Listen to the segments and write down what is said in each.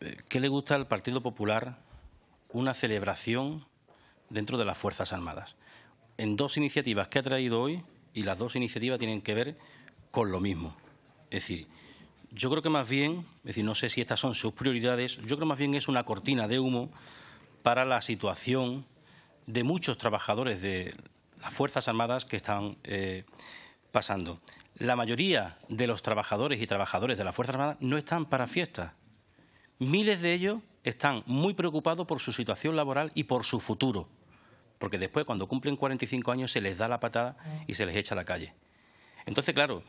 Eh, ¿Qué le gusta al Partido Popular una celebración dentro de las Fuerzas Armadas? En dos iniciativas que ha traído hoy, y las dos iniciativas tienen que ver con lo mismo. Es decir, yo creo que más bien, es decir, no sé si estas son sus prioridades, yo creo que más bien es una cortina de humo para la situación de muchos trabajadores de las Fuerzas Armadas que están eh, pasando. La mayoría de los trabajadores y trabajadores de las Fuerzas Armadas no están para fiestas, Miles de ellos están muy preocupados por su situación laboral y por su futuro, porque después cuando cumplen 45 años se les da la patada y se les echa a la calle. Entonces, claro,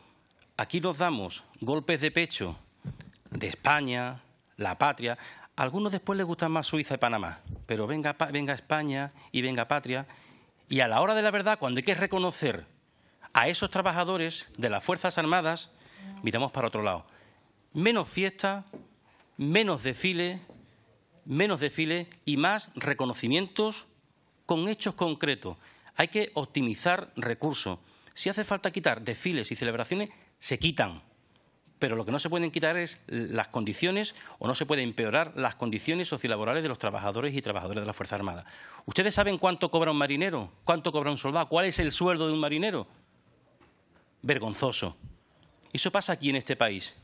aquí nos damos golpes de pecho de España, la patria. algunos después les gustan más Suiza y Panamá, pero venga, venga España y venga patria. Y a la hora de la verdad, cuando hay que reconocer a esos trabajadores de las Fuerzas Armadas, miramos para otro lado. Menos fiesta, menos desfiles menos y más reconocimientos con hechos concretos. Hay que optimizar recursos. Si hace falta quitar desfiles y celebraciones, se quitan. Pero lo que no se pueden quitar es las condiciones o no se puede empeorar las condiciones sociolaborales de los trabajadores y trabajadoras de la Fuerza Armada. ¿Ustedes saben cuánto cobra un marinero? ¿Cuánto cobra un soldado? ¿Cuál es el sueldo de un marinero? Vergonzoso. Eso pasa aquí en este país.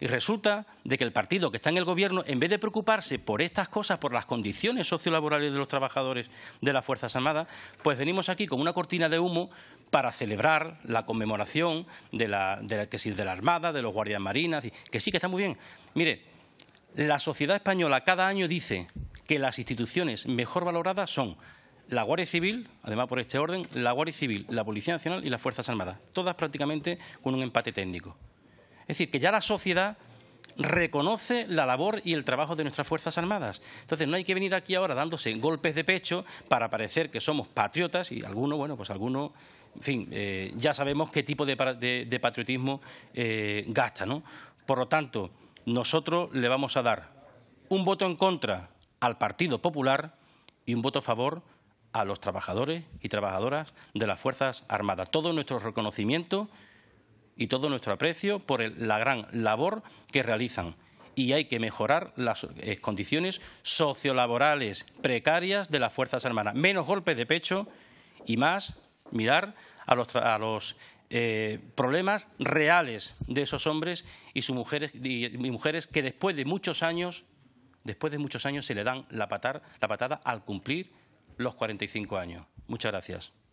Y resulta de que el partido que está en el gobierno, en vez de preocuparse por estas cosas, por las condiciones sociolaborales de los trabajadores de las Fuerzas Armadas, pues venimos aquí con una cortina de humo para celebrar la conmemoración de la, que de la Armada, de los guardias marinas, que sí que está muy bien. Mire, la sociedad española cada año dice que las instituciones mejor valoradas son la Guardia Civil, además por este orden, la Guardia Civil, la Policía Nacional y las Fuerzas Armadas, todas prácticamente con un empate técnico. Es decir, que ya la sociedad reconoce la labor y el trabajo de nuestras Fuerzas Armadas. Entonces, no hay que venir aquí ahora dándose golpes de pecho para parecer que somos patriotas y algunos, bueno, pues algunos, en fin, eh, ya sabemos qué tipo de, patriotismo eh, gasta, ¿no? Por lo tanto, nosotros le vamos a dar un voto en contra al Partido Popular y un voto a favor a los trabajadores y trabajadoras de las Fuerzas Armadas. Todo nuestro reconocimiento y todo nuestro aprecio por la gran labor que realizan. Y hay que mejorar las eh, condiciones sociolaborales precarias de las Fuerzas Armadas. Menos golpes de pecho y más mirar a los, eh, problemas reales de esos hombres y, sus mujeres, mujeres que después de muchos años, después de muchos años se le dan la, la patada al cumplir los 45 años. Muchas gracias.